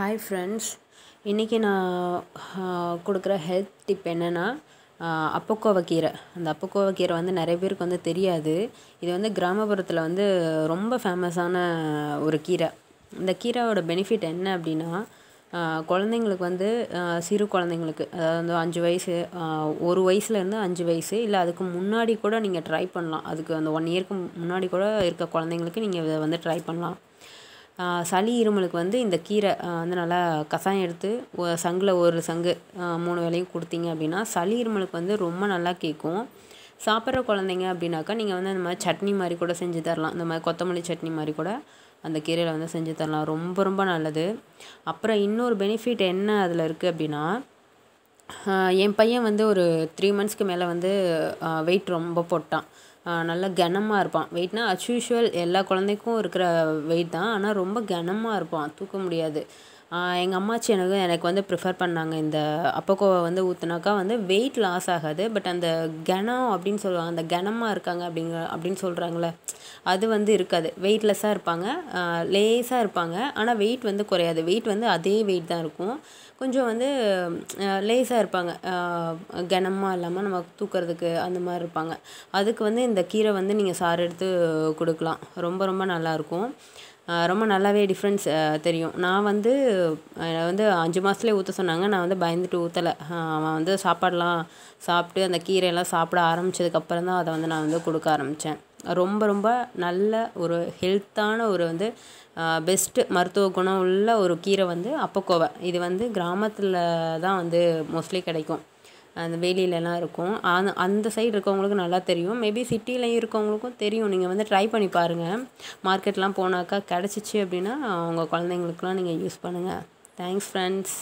hi friends இன்றைக்கி நான் கொடுக்குற ஹெல்த் டிப் என்னென்னா அப்பக்கோவக்கீரை கீரை அந்த அப்பக்கோவக்கீரை கீரை வந்து நிறைய பேருக்கு வந்து தெரியாது இது வந்து கிராமப்புறத்தில் வந்து ரொம்ப ஃபேமஸான ஒரு கீரை இந்த கீரையோட பெனிஃபிட் என்ன அப்படின்னா குழந்தைங்களுக்கு வந்து சிறு குழந்தைங்களுக்கு அதாவது வந்து அஞ்சு வயசு ஒரு வயசுலேருந்து அஞ்சு வயசு இல்லை அதுக்கு முன்னாடி கூட நீங்கள் ட்ரை பண்ணலாம் அதுக்கு அந்த ஒன் இயர்க்கு முன்னாடி கூட இருக்க குழந்தைங்களுக்கு நீங்கள் இதை வந்து ட்ரை பண்ணலாம் சளி இருமலுக்கு வந்து இந்த கீரை வந்து நல்லா கசாயம் எடுத்து சங்கில் ஒரு சங்கு மூணு வேளையும் கொடுத்தீங்க அப்படின்னா சளி இருமலுக்கு வந்து ரொம்ப நல்லா கேட்கும் சாப்பிட்ற குழந்தைங்க அப்படின்னாக்கா நீங்கள் வந்து அந்த மாதிரி சட்னி மாதிரி கூட செஞ்சு தரலாம் இந்த மாதிரி கொத்தமல்லி சட்னி மாதிரி கூட அந்த கீரையில் வந்து செஞ்சு தரலாம் ரொம்ப ரொம்ப நல்லது அப்புறம் இன்னொரு பெனிஃபிட் என்ன அதில் இருக்குது அப்படின்னா என் பையன் வந்து ஒரு த்ரீ மந்த்ஸ்க்கு மேலே வந்து வெயிட் ரொம்ப போட்டான் நல்லா கனமாக இருப்பான் வெயிட்னா அச்யூஷுவல் எல்லா குழந்தைக்கும் இருக்கிற வெயிட் தான் ஆனால் ரொம்ப கனமாக இருப்பான் தூக்க முடியாது எங்கள் அம்மாச்சி எனக்கு எனக்கு வந்து ப்ரிஃபர் பண்ணாங்க இந்த அப்பக்கோவை வந்து ஊற்றுனாக்கா வந்து வெயிட் லாஸ் ஆகாது பட் அந்த கனம் அப்படின்னு சொல்லுவாங்க அந்த கனமாக இருக்காங்க அப்படிங்கிற அப்படின்னு சொல்கிறாங்களே அது வந்து இருக்காது வெயிட்லெஸ்ஸாக இருப்பாங்க லேஸாக இருப்பாங்க ஆனால் வெயிட் வந்து குறையாது வெயிட் வந்து அதே வெயிட் தான் இருக்கும் கொஞ்சம் வந்து லேஸாக இருப்பாங்க கனமாக இல்லாமல் நம்ம தூக்கிறதுக்கு அந்த மாதிரி இருப்பாங்க அதுக்கு வந்து இந்த கீரை வந்து நீங்கள் சாறு எடுத்து கொடுக்கலாம் ரொம்ப ரொம்ப நல்லாயிருக்கும் ரொம்ப நல்லாவே டிஃப்ரென்ஸ் தெரியும் நான் வந்து வந்து அஞ்சு மாதத்துலேயே ஊற்ற சொன்னாங்க நான் வந்து பயந்துட்டு ஊற்றல அவன் வந்து சாப்பாடெலாம் சாப்பிட்டு அந்த கீரையெல்லாம் சாப்பிட ஆரம்பித்ததுக்கப்புறம் தான் அதை வந்து நான் வந்து கொடுக்க ஆரம்பித்தேன் ரொம்ப ரொம்ப நல்ல ஒரு ஹெல்த்தான ஒரு வந்து பெஸ்ட்டு மருத்துவ குணம் உள்ள ஒரு கீரை வந்து அப்பக்கோவை இது வந்து கிராமத்தில் தான் வந்து மோஸ்ட்லி கிடைக்கும் அந்த வேலியிலலாம் இருக்கும் அந்த அந்த சைடு இருக்கவங்களுக்கு நல்லா தெரியும் மேபி சிட்டிலையும் இருக்கவங்களுக்கும் தெரியும் நீங்கள் வந்து ட்ரை பண்ணி பாருங்கள் மார்க்கெட்லாம் போனாக்கா கிடச்சிச்சு அப்படின்னா உங்கள் குழந்தைங்களுக்குலாம் நீங்கள் யூஸ் பண்ணுங்கள் தேங்க்ஸ் ஃப்ரெண்ட்ஸ்